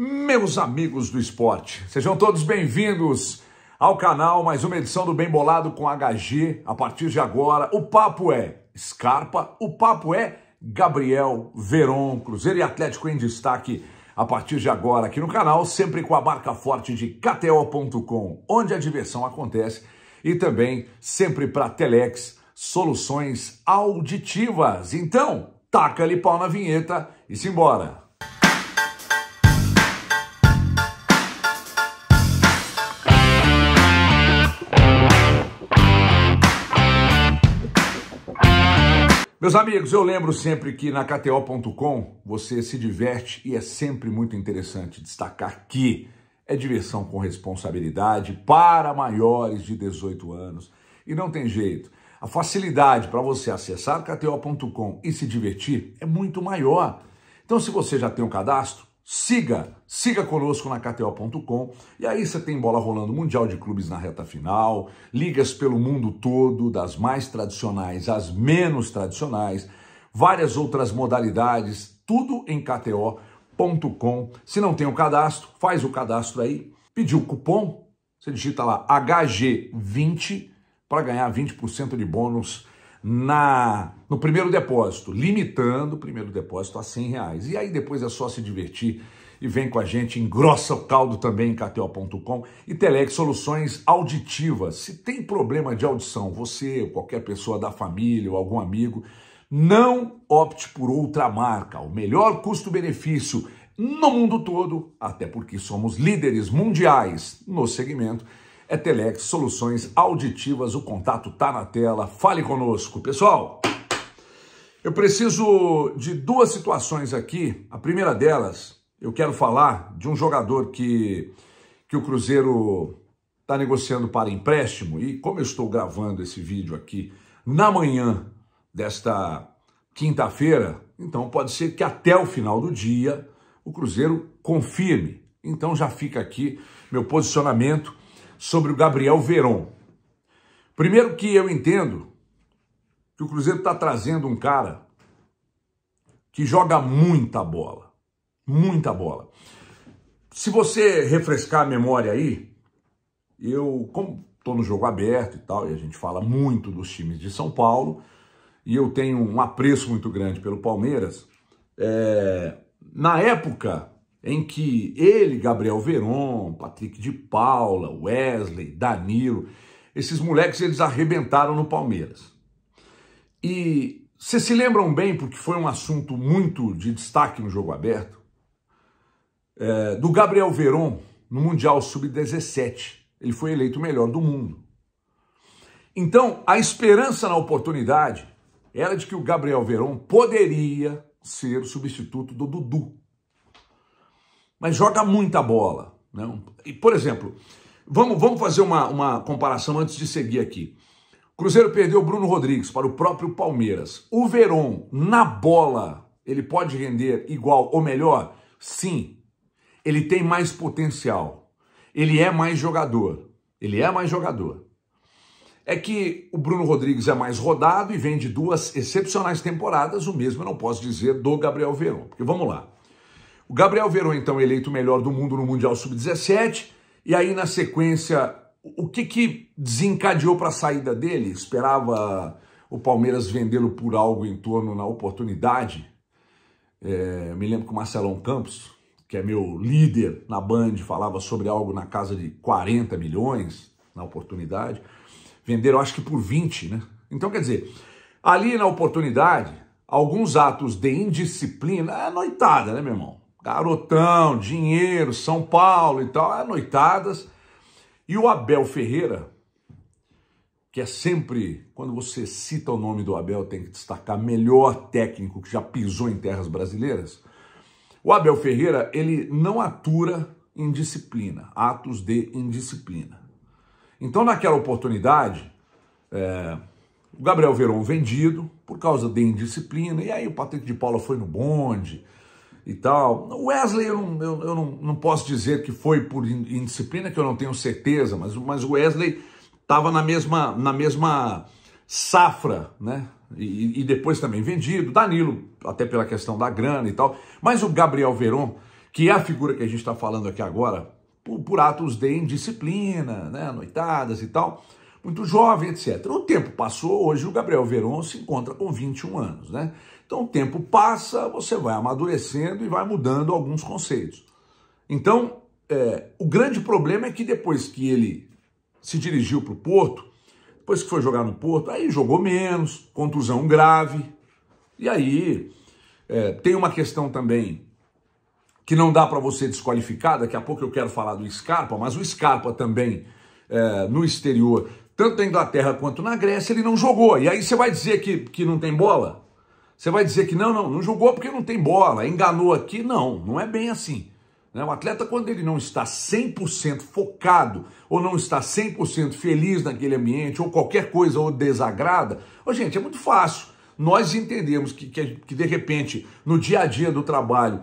Meus amigos do esporte, sejam todos bem-vindos ao canal, mais uma edição do Bem Bolado com HG. A partir de agora, o papo é Scarpa, o papo é Gabriel Veron, Cruzeiro e Atlético em destaque a partir de agora aqui no canal, sempre com a marca forte de KTO.com, onde a diversão acontece, e também sempre para Telex, soluções auditivas. Então, taca-lhe pau na vinheta e simbora! Meus amigos, eu lembro sempre que na KTO.com você se diverte e é sempre muito interessante destacar que é diversão com responsabilidade para maiores de 18 anos. E não tem jeito. A facilidade para você acessar KTO.com e se divertir é muito maior. Então, se você já tem um cadastro, Siga, siga conosco na KTO.com e aí você tem bola rolando Mundial de Clubes na reta final, ligas pelo mundo todo, das mais tradicionais às menos tradicionais, várias outras modalidades, tudo em KTO.com. Se não tem o cadastro, faz o cadastro aí, pediu o cupom, você digita lá HG20 para ganhar 20% de bônus na no primeiro depósito, limitando o primeiro depósito a 100 reais. E aí depois é só se divertir e vem com a gente, engrossa o caldo também em KTO.com e Telex Soluções Auditivas. Se tem problema de audição, você, qualquer pessoa da família ou algum amigo, não opte por outra marca. O melhor custo-benefício no mundo todo, até porque somos líderes mundiais no segmento é Telex Soluções Auditivas. O contato tá na tela. Fale conosco, pessoal. Eu preciso de duas situações aqui. A primeira delas, eu quero falar de um jogador que que o Cruzeiro está negociando para empréstimo e como eu estou gravando esse vídeo aqui na manhã desta quinta-feira, então pode ser que até o final do dia o Cruzeiro confirme. Então já fica aqui meu posicionamento sobre o Gabriel Veron. Primeiro que eu entendo que o Cruzeiro está trazendo um cara que joga muita bola, muita bola. Se você refrescar a memória aí, eu, como estou no jogo aberto e tal, e a gente fala muito dos times de São Paulo, e eu tenho um apreço muito grande pelo Palmeiras, é, na época em que ele, Gabriel Veron, Patrick de Paula, Wesley, Danilo, esses moleques eles arrebentaram no Palmeiras. E vocês se lembram bem, porque foi um assunto muito de destaque no jogo aberto, é, do Gabriel Veron no Mundial Sub-17. Ele foi eleito o melhor do mundo. Então, a esperança na oportunidade era de que o Gabriel Veron poderia ser o substituto do Dudu, mas joga muita bola. Não? Né? E, por exemplo, vamos, vamos fazer uma, uma comparação antes de seguir aqui. Cruzeiro perdeu Bruno Rodrigues para o próprio Palmeiras. O Verón, na bola, ele pode render igual ou melhor? Sim. Ele tem mais potencial. Ele é mais jogador. Ele é mais jogador. É que o Bruno Rodrigues é mais rodado e vem de duas excepcionais temporadas. O mesmo eu não posso dizer do Gabriel Verón. Porque vamos lá. O Gabriel Verão, então, eleito o melhor do mundo no Mundial Sub-17. E aí, na sequência, o que, que desencadeou para a saída dele? Esperava o Palmeiras vendê-lo por algo em torno na oportunidade? É, me lembro que o Marcelão Campos, que é meu líder na Band, falava sobre algo na casa de 40 milhões na oportunidade. Venderam, acho que por 20, né? Então, quer dizer, ali na oportunidade, alguns atos de indisciplina, é noitada, né, meu irmão? garotão, dinheiro, São Paulo e tal, é noitadas. E o Abel Ferreira, que é sempre, quando você cita o nome do Abel, tem que destacar melhor técnico que já pisou em terras brasileiras. O Abel Ferreira, ele não atura indisciplina, atos de indisciplina. Então, naquela oportunidade, é, o Gabriel Verão vendido por causa de indisciplina, e aí o Patrick de Paula foi no bonde, e tal. O Wesley, eu, não, eu, eu não, não, posso dizer que foi por indisciplina, que eu não tenho certeza, mas, mas o Wesley estava na mesma, na mesma safra, né? E, e, depois também vendido, Danilo, até pela questão da grana e tal. Mas o Gabriel Veron, que é a figura que a gente está falando aqui agora, por, por atos de indisciplina, né? Noitadas e tal muito jovem, etc. O tempo passou, hoje o Gabriel Veron se encontra com 21 anos, né? Então o tempo passa, você vai amadurecendo e vai mudando alguns conceitos. Então, é, o grande problema é que depois que ele se dirigiu para o Porto, depois que foi jogar no Porto, aí jogou menos, contusão grave. E aí é, tem uma questão também que não dá para você desqualificar. Daqui a pouco eu quero falar do Scarpa, mas o Scarpa também é, no exterior tanto na Inglaterra quanto na Grécia, ele não jogou. E aí você vai dizer que, que não tem bola? Você vai dizer que não, não, não jogou porque não tem bola, enganou aqui? Não, não é bem assim. Né? O atleta, quando ele não está 100% focado, ou não está 100% feliz naquele ambiente, ou qualquer coisa, ou desagrada, oh, gente, é muito fácil. Nós entendemos que, que, que, de repente, no dia a dia do trabalho,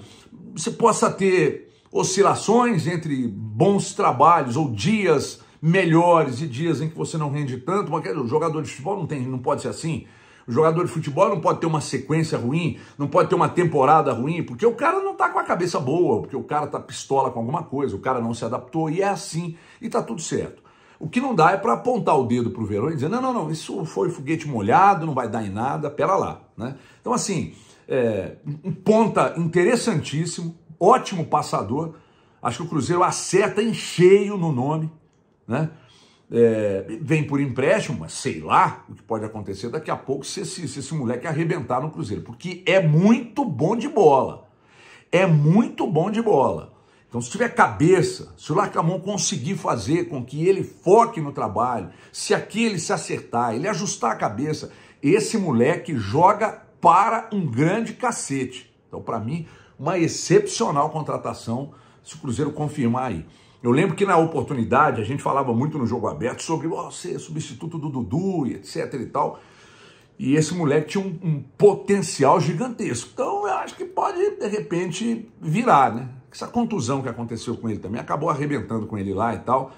você possa ter oscilações entre bons trabalhos ou dias melhores e dias em que você não rende tanto. Mas o jogador de futebol não, tem, não pode ser assim. O jogador de futebol não pode ter uma sequência ruim, não pode ter uma temporada ruim, porque o cara não está com a cabeça boa, porque o cara está pistola com alguma coisa, o cara não se adaptou e é assim e tá tudo certo. O que não dá é para apontar o dedo pro Verão e dizer: não, não, não, isso foi foguete molhado, não vai dar em nada, pera lá. Né? Então, assim, é, um ponta interessantíssimo, ótimo passador. Acho que o Cruzeiro acerta em cheio no nome, né? É, vem por empréstimo, mas sei lá o que pode acontecer daqui a pouco se esse, se esse moleque arrebentar no Cruzeiro, porque é muito bom de bola. É muito bom de bola. Então, se tiver cabeça, se o Larcamon conseguir fazer com que ele foque no trabalho, se aqui ele se acertar, ele ajustar a cabeça, esse moleque joga para um grande cacete. Então, para mim, uma excepcional contratação se o Cruzeiro confirmar aí. Eu lembro que na oportunidade a gente falava muito no jogo aberto sobre você, oh, substituto do Dudu, e etc e tal. E esse moleque tinha um, um, potencial gigantesco. Então eu acho que pode, de repente, virar, né? Essa contusão que aconteceu com ele também acabou arrebentando com ele lá e tal.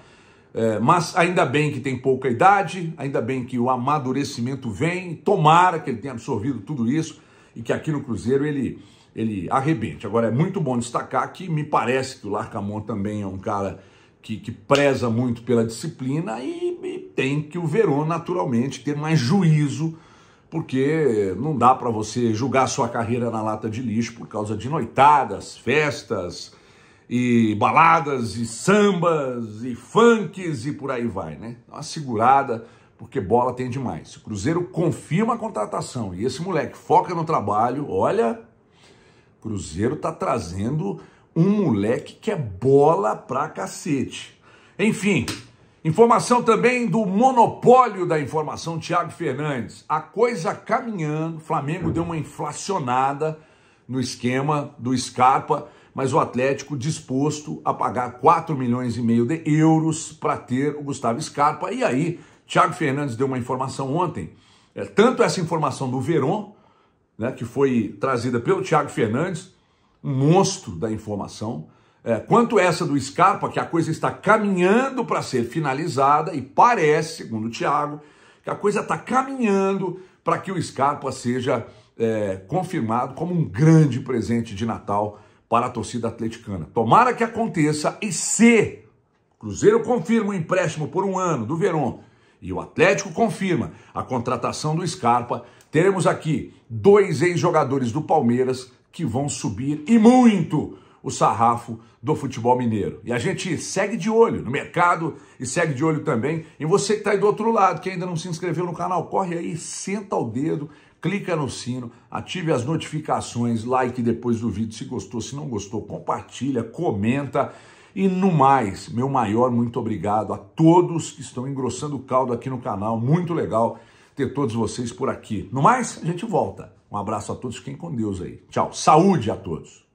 É, mas ainda bem que tem pouca idade, ainda bem que o amadurecimento vem. Tomara que ele tenha absorvido tudo isso e que aqui no Cruzeiro ele ele arrebente. Agora, é muito bom destacar que me parece que o Larcamon também é um cara que, que preza muito pela disciplina e, e, tem que o Verón, naturalmente, ter mais juízo, porque não dá para você julgar sua carreira na lata de lixo por causa de noitadas, festas e baladas e sambas e funks e por aí vai, né? Uma segurada, porque bola tem demais. Se o Cruzeiro confirma a contratação e esse moleque foca no trabalho, olha, Cruzeiro tá trazendo um moleque que é bola pra cacete. Enfim, informação também do monopólio da informação, Thiago Fernandes. A coisa caminhando, Flamengo deu uma inflacionada no esquema do Scarpa, mas o Atlético disposto a pagar 4 milhões e meio de euros para ter o Gustavo Scarpa. E aí, Thiago Fernandes deu uma informação ontem, é, tanto essa informação do Verón, né, que foi trazida pelo Tiago Fernandes, um monstro da informação, é, quanto essa do Scarpa, que a coisa está caminhando para ser finalizada, e parece, segundo o Tiago, que a coisa está caminhando para que o Scarpa seja é, confirmado como um grande presente de Natal para a torcida atleticana. Tomara que aconteça e se Cruzeiro confirma o empréstimo por um ano do Verón e o Atlético confirma a contratação do Scarpa. Teremos aqui dois ex-jogadores do Palmeiras que vão subir e muito o sarrafo do futebol mineiro. E a gente segue de olho no mercado e segue de olho também em você que está aí do outro lado, que ainda não se inscreveu no canal. Corre aí, senta o dedo, clica no sino, ative as notificações, like depois do vídeo se gostou, se não gostou, compartilha, comenta. E no mais, meu maior muito obrigado a todos que estão engrossando o caldo aqui no canal. Muito legal ter todos vocês por aqui. No mais, a gente volta. Um abraço a todos, fiquem com Deus aí. Tchau. Saúde a todos.